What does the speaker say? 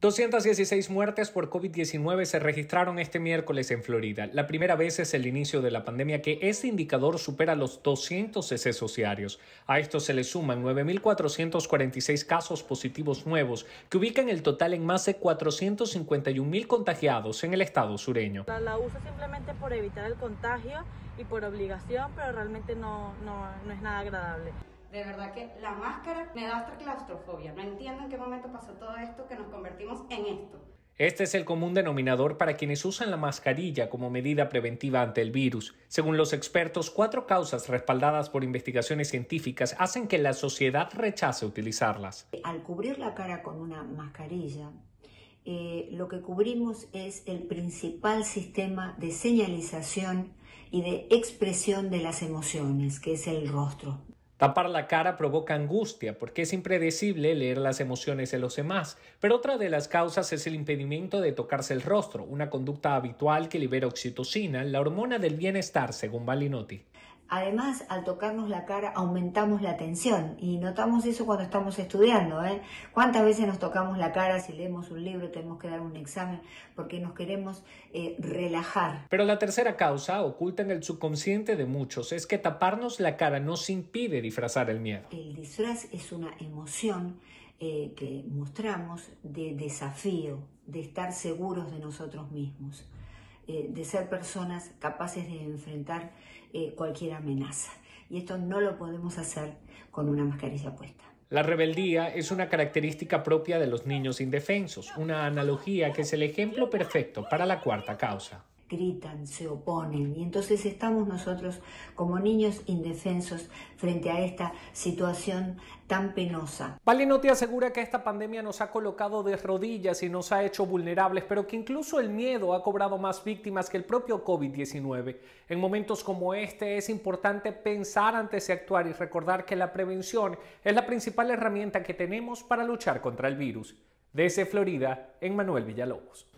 216 muertes por COVID-19 se registraron este miércoles en Florida. La primera vez es el inicio de la pandemia que este indicador supera los 200 excesos diarios. A esto se le suman 9.446 casos positivos nuevos, que ubican el total en más de 451.000 contagiados en el estado sureño. La, uso simplemente por evitar el contagio y por obligación, pero realmente no, no es nada agradable. De verdad que la máscara me da hasta claustrofobia. No entiendo en qué momento pasó todo esto que nos convertimos en esto. Este es el común denominador para quienes usan la mascarilla como medida preventiva ante el virus. Según los expertos, cuatro causas respaldadas por investigaciones científicas hacen que la sociedad rechace utilizarlas. Al cubrir la cara con una mascarilla, eh, lo que cubrimos es el principal sistema de señalización y de expresión de las emociones, que es el rostro. Tapar la cara provoca angustia porque es impredecible leer las emociones de los demás, pero otra de las causas es el impedimento de tocarse el rostro, una conducta habitual que libera oxitocina, la hormona del bienestar, según Balinotti. Además, al tocarnos la cara aumentamos la tensión y notamos eso cuando estamos estudiando. ¿eh? ¿Cuántas veces nos tocamos la cara si leemos un libro, tenemos que dar un examen porque nos queremos eh, relajar? Pero la tercera causa, oculta en el subconsciente de muchos, es que taparnos la cara nos impide disfrazar el miedo. El disfraz es una emoción eh, que mostramos de desafío, de estar seguros de nosotros mismos. Eh, de ser personas capaces de enfrentar eh, cualquier amenaza. Y esto no lo podemos hacer con una mascarilla puesta. La rebeldía es una característica propia de los niños indefensos, una analogía que es el ejemplo perfecto para la cuarta causa gritan, se oponen. Y entonces estamos nosotros como niños indefensos frente a esta situación tan penosa. te asegura que esta pandemia nos ha colocado de rodillas y nos ha hecho vulnerables, pero que incluso el miedo ha cobrado más víctimas que el propio COVID-19. En momentos como este es importante pensar antes de actuar y recordar que la prevención es la principal herramienta que tenemos para luchar contra el virus. Desde Florida, en Manuel Villalobos.